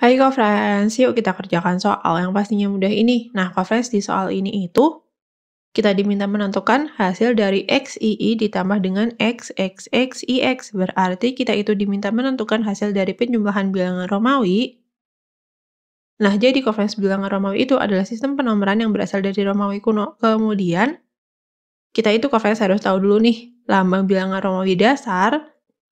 Hai Kofrens, yuk kita kerjakan soal yang pastinya mudah ini. Nah, Kofrens di soal ini itu, kita diminta menentukan hasil dari XII ditambah dengan XXXIX. Berarti kita itu diminta menentukan hasil dari penjumlahan bilangan Romawi. Nah, jadi Kofrens bilangan Romawi itu adalah sistem penomoran yang berasal dari Romawi kuno. Kemudian, kita itu Kofrens harus tahu dulu nih, lambang bilangan Romawi dasar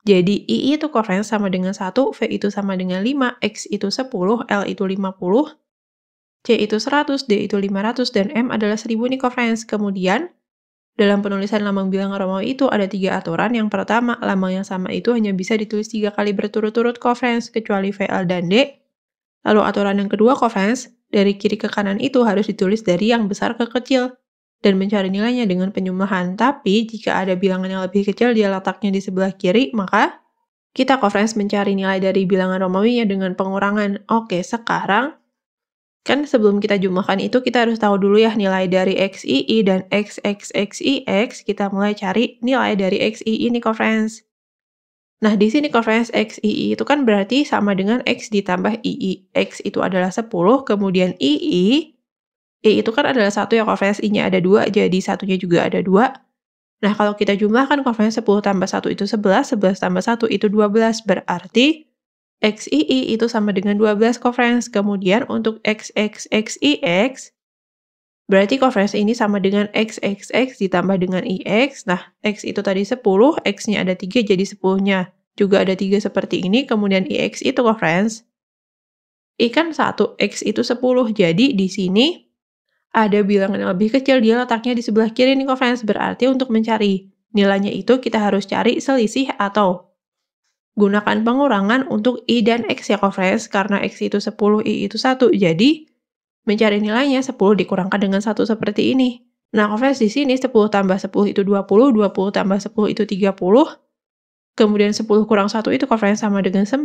jadi I itu kovenant sama dengan 1, V itu sama dengan 5, X itu 10, L itu 50, C itu 100, D itu 500, dan M adalah 1000 nih kovenant. Kemudian, dalam penulisan lambang bilang Romawi itu ada tiga aturan. Yang pertama, lambang yang sama itu hanya bisa ditulis tiga kali berturut-turut kovenant kecuali v, l, dan D. Lalu aturan yang kedua, kovenant dari kiri ke kanan itu harus ditulis dari yang besar ke kecil dan mencari nilainya dengan penjumlahan, Tapi jika ada bilangan yang lebih kecil dia letaknya di sebelah kiri, maka kita conference mencari nilai dari bilangan Romawi nya dengan pengurangan. Oke, sekarang kan sebelum kita jumlahkan itu kita harus tahu dulu ya nilai dari XII dan XXXIX. Kita mulai cari nilai dari XII ini conference. Nah, di sini conference XII itu kan berarti sama dengan X ditambah II. X itu adalah 10, kemudian II E itu kan adalah satu yang konversi nya ada dua, jadi satunya juga ada dua. Nah, kalau kita jumlahkan konvensi 10 tambah 1 itu 11, 11 tambah 1 itu 12, berarti XII itu sama dengan 12 konversi. Kemudian untuk XXXIX, Berarti konversi ini sama dengan XXX ditambah dengan IX. Nah, X itu tadi 10, X-nya ada 3 jadi 10-nya. Juga ada 3 seperti ini, kemudian IX itu konversi. I kan 1, X itu 10, jadi di sini ada bilangan yang lebih kecil, dia letaknya di sebelah kiri nih friends, berarti untuk mencari. Nilainya itu kita harus cari selisih atau. Gunakan pengurangan untuk I dan X ya friends, karena X itu 10, I itu 1. Jadi, mencari nilainya 10 dikurangkan dengan 1 seperti ini. Nah, friends di sini 10 tambah 10 itu 20, 20 tambah 10 itu 30, kemudian 10 kurang 1 itu friends sama dengan 9,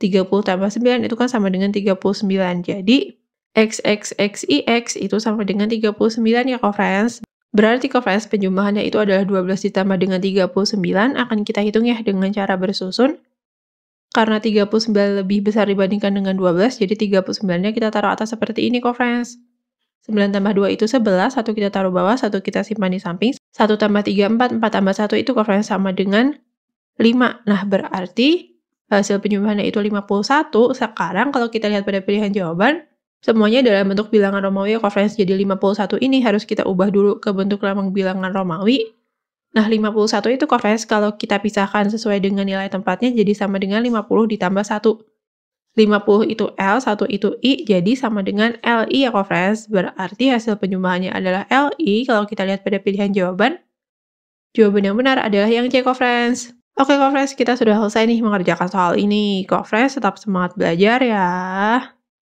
30 tambah 9 itu kan sama dengan 39. Jadi, XXXIX itu sama dengan 39 ya friends. Berarti friends penjumlahannya itu adalah 12 ditambah dengan 39 akan kita hitung ya dengan cara bersusun. Karena 39 lebih besar dibandingkan dengan 12, jadi 39-nya kita taruh atas seperti ini friends. 9 tambah 2 itu 11, 1 kita taruh bawah, 1 kita simpan di samping. 1 tambah 3, 4, 4 tambah 1 itu friends sama dengan 5. Nah, berarti hasil penjumlahannya itu 51. Sekarang kalau kita lihat pada pilihan jawaban, Semuanya dalam bentuk bilangan Romawi Conference jadi 51 ini harus kita ubah dulu ke bentuk lambang bilangan Romawi. Nah, 51 itu Conference kalau kita pisahkan sesuai dengan nilai tempatnya jadi sama dengan 50 ditambah 1. 50 itu L, 1 itu I, jadi sama dengan LI ya Conference, Berarti hasil penyumbahannya adalah LI kalau kita lihat pada pilihan jawaban. Jawaban yang benar adalah yang C Conference. Oke Conference, kita sudah selesai nih mengerjakan soal ini. Conference, tetap semangat belajar ya.